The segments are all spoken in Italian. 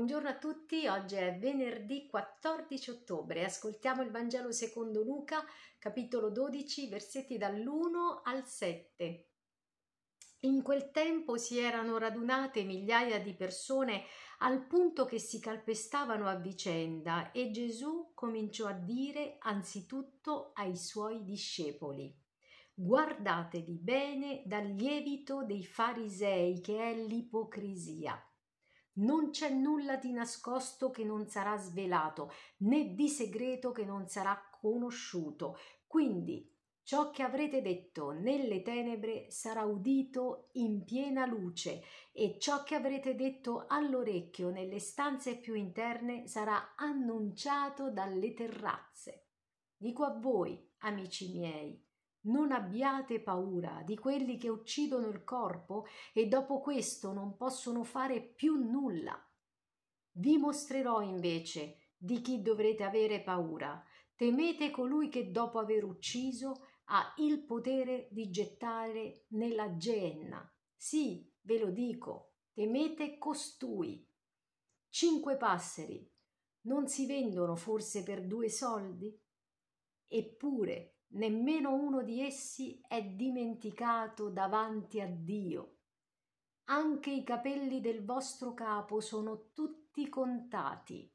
Buongiorno a tutti, oggi è venerdì 14 ottobre, ascoltiamo il Vangelo secondo Luca, capitolo 12, versetti dall'1 al 7. In quel tempo si erano radunate migliaia di persone al punto che si calpestavano a vicenda e Gesù cominciò a dire anzitutto ai suoi discepoli Guardatevi bene dal lievito dei farisei che è l'ipocrisia non c'è nulla di nascosto che non sarà svelato, né di segreto che non sarà conosciuto. Quindi ciò che avrete detto nelle tenebre sarà udito in piena luce e ciò che avrete detto all'orecchio nelle stanze più interne sarà annunciato dalle terrazze. Dico a voi, amici miei, non abbiate paura di quelli che uccidono il corpo e dopo questo non possono fare più nulla. Vi mostrerò invece di chi dovrete avere paura. Temete colui che dopo aver ucciso ha il potere di gettare nella geenna. Sì, ve lo dico, temete costui. Cinque passeri non si vendono forse per due soldi? Eppure nemmeno uno di essi è dimenticato davanti a Dio. Anche i capelli del vostro capo sono tutti contati.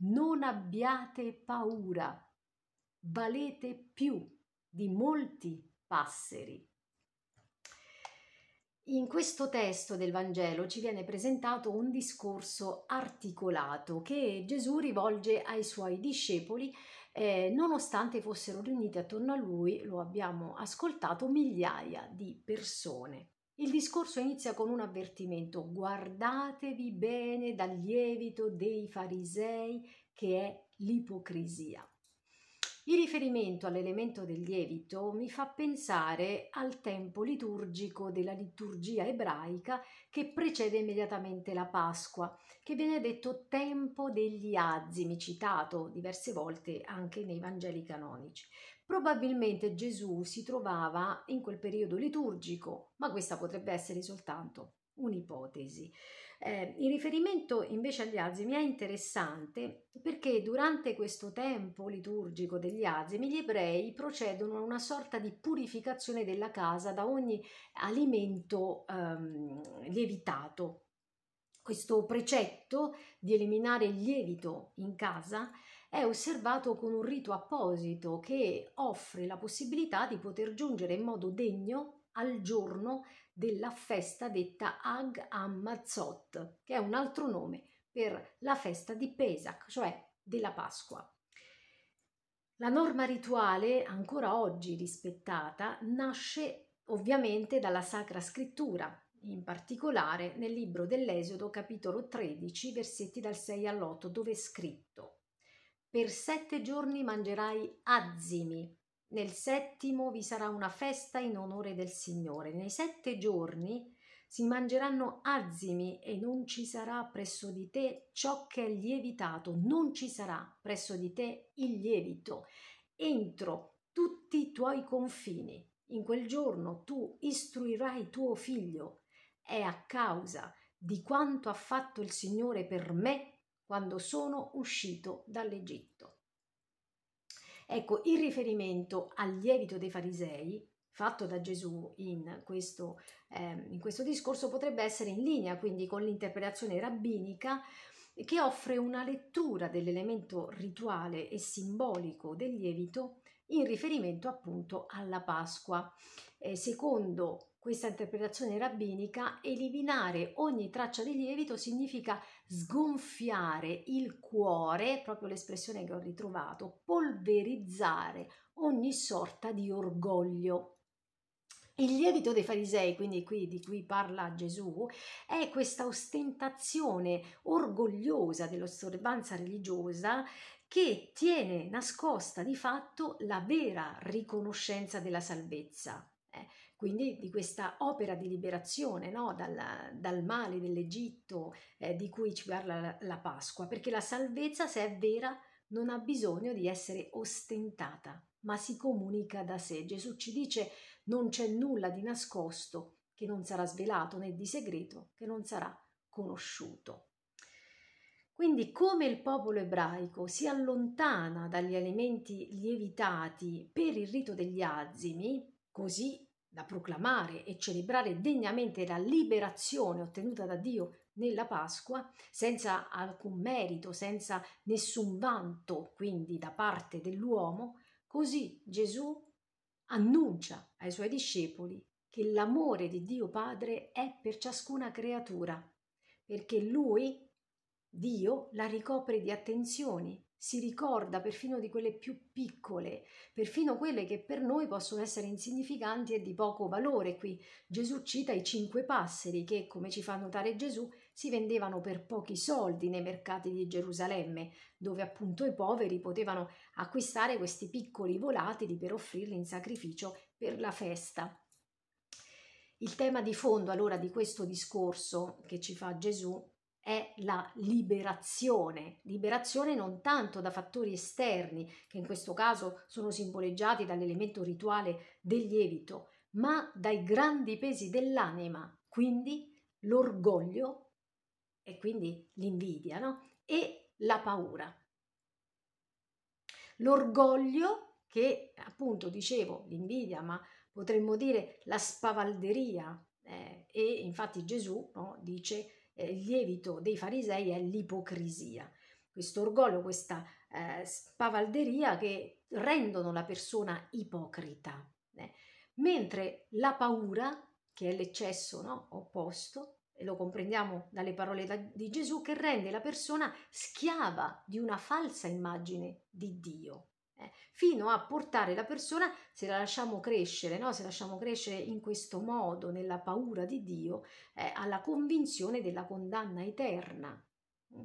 Non abbiate paura. Valete più di molti passeri. In questo testo del Vangelo ci viene presentato un discorso articolato che Gesù rivolge ai suoi discepoli eh, nonostante fossero riunite attorno a lui, lo abbiamo ascoltato, migliaia di persone. Il discorso inizia con un avvertimento: guardatevi bene dal lievito dei farisei che è l'ipocrisia. Il riferimento all'elemento del lievito mi fa pensare al tempo liturgico della liturgia ebraica che precede immediatamente la Pasqua, che viene detto tempo degli azimi, citato diverse volte anche nei Vangeli canonici. Probabilmente Gesù si trovava in quel periodo liturgico, ma questa potrebbe essere soltanto un'ipotesi. Eh, il riferimento invece agli azimi è interessante perché durante questo tempo liturgico degli azimi gli ebrei procedono a una sorta di purificazione della casa da ogni alimento ehm, lievitato. Questo precetto di eliminare il lievito in casa è osservato con un rito apposito che offre la possibilità di poter giungere in modo degno al giorno della festa detta Ag Ammazot, che è un altro nome per la festa di Pesach, cioè della Pasqua. La norma rituale, ancora oggi rispettata, nasce ovviamente dalla Sacra Scrittura, in particolare nel libro dell'Esodo capitolo 13, versetti dal 6 all'8, dove è scritto Per sette giorni mangerai azimi, nel settimo vi sarà una festa in onore del Signore. Nei sette giorni si mangeranno azimi e non ci sarà presso di te ciò che è lievitato, non ci sarà presso di te il lievito, entro tutti i tuoi confini. In quel giorno tu istruirai tuo figlio. È a causa di quanto ha fatto il Signore per me quando sono uscito dall'Egitto. Ecco, il riferimento al lievito dei farisei fatto da Gesù in questo, eh, in questo discorso potrebbe essere in linea quindi con l'interpretazione rabbinica che offre una lettura dell'elemento rituale e simbolico del lievito in riferimento appunto alla Pasqua. Eh, secondo questa interpretazione rabbinica, eliminare ogni traccia di lievito significa sgonfiare il cuore, proprio l'espressione che ho ritrovato, polverizzare ogni sorta di orgoglio. Il lievito dei farisei, quindi qui di cui parla Gesù, è questa ostentazione orgogliosa dell'osservanza religiosa che tiene nascosta di fatto la vera riconoscenza della salvezza. Eh, quindi di questa opera di liberazione no? dal, dal, male dell'Egitto eh, di cui ci parla la, la Pasqua, perché la salvezza, se è vera, non ha bisogno di essere ostentata, ma si comunica da sé. Gesù ci dice non c'è nulla di nascosto che non sarà svelato né di segreto che non sarà conosciuto. Quindi come il popolo ebraico si allontana dagli alimenti lievitati per il rito degli azimi, così da proclamare e celebrare degnamente la liberazione ottenuta da Dio nella Pasqua, senza alcun merito, senza nessun vanto quindi da parte dell'uomo, così Gesù annuncia ai suoi discepoli che l'amore di Dio Padre è per ciascuna creatura, perché lui Dio la ricopre di attenzioni, si ricorda perfino di quelle più piccole, perfino quelle che per noi possono essere insignificanti e di poco valore. Qui Gesù cita i cinque passeri che, come ci fa notare Gesù, si vendevano per pochi soldi nei mercati di Gerusalemme, dove appunto i poveri potevano acquistare questi piccoli volatili per offrirli in sacrificio per la festa. Il tema di fondo allora di questo discorso che ci fa Gesù è la liberazione, liberazione non tanto da fattori esterni, che in questo caso sono simboleggiati dall'elemento rituale del lievito, ma dai grandi pesi dell'anima, quindi l'orgoglio e quindi l'invidia no? e la paura. L'orgoglio, che appunto dicevo l'invidia, ma potremmo dire la spavalderia, eh, e infatti Gesù no, dice eh, lievito dei farisei è l'ipocrisia, questo orgoglio, questa eh, spavalderia che rendono la persona ipocrita. Eh? Mentre la paura, che è l'eccesso no? opposto, e lo comprendiamo dalle parole da, di Gesù, che rende la persona schiava di una falsa immagine di Dio eh, fino a portare la persona, se la lasciamo crescere, no? se lasciamo crescere in questo modo, nella paura di Dio, eh, alla convinzione della condanna eterna. Mm.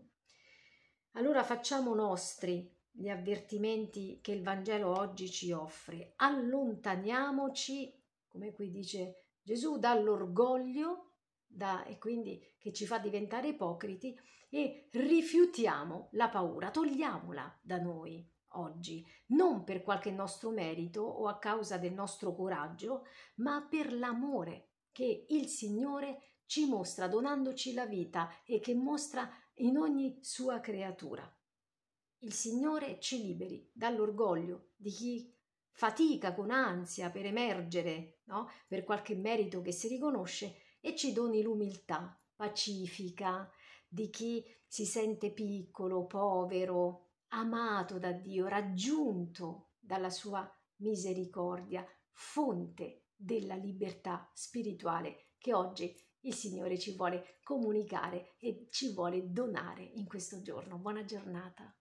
Allora facciamo nostri gli avvertimenti che il Vangelo oggi ci offre. Allontaniamoci, come qui dice Gesù, dall'orgoglio da, e quindi che ci fa diventare ipocriti e rifiutiamo la paura, togliamola da noi oggi, non per qualche nostro merito o a causa del nostro coraggio, ma per l'amore che il Signore ci mostra donandoci la vita e che mostra in ogni sua creatura. Il Signore ci liberi dall'orgoglio di chi fatica con ansia per emergere, no? per qualche merito che si riconosce, e ci doni l'umiltà pacifica di chi si sente piccolo, povero, amato da Dio, raggiunto dalla sua misericordia, fonte della libertà spirituale che oggi il Signore ci vuole comunicare e ci vuole donare in questo giorno. Buona giornata.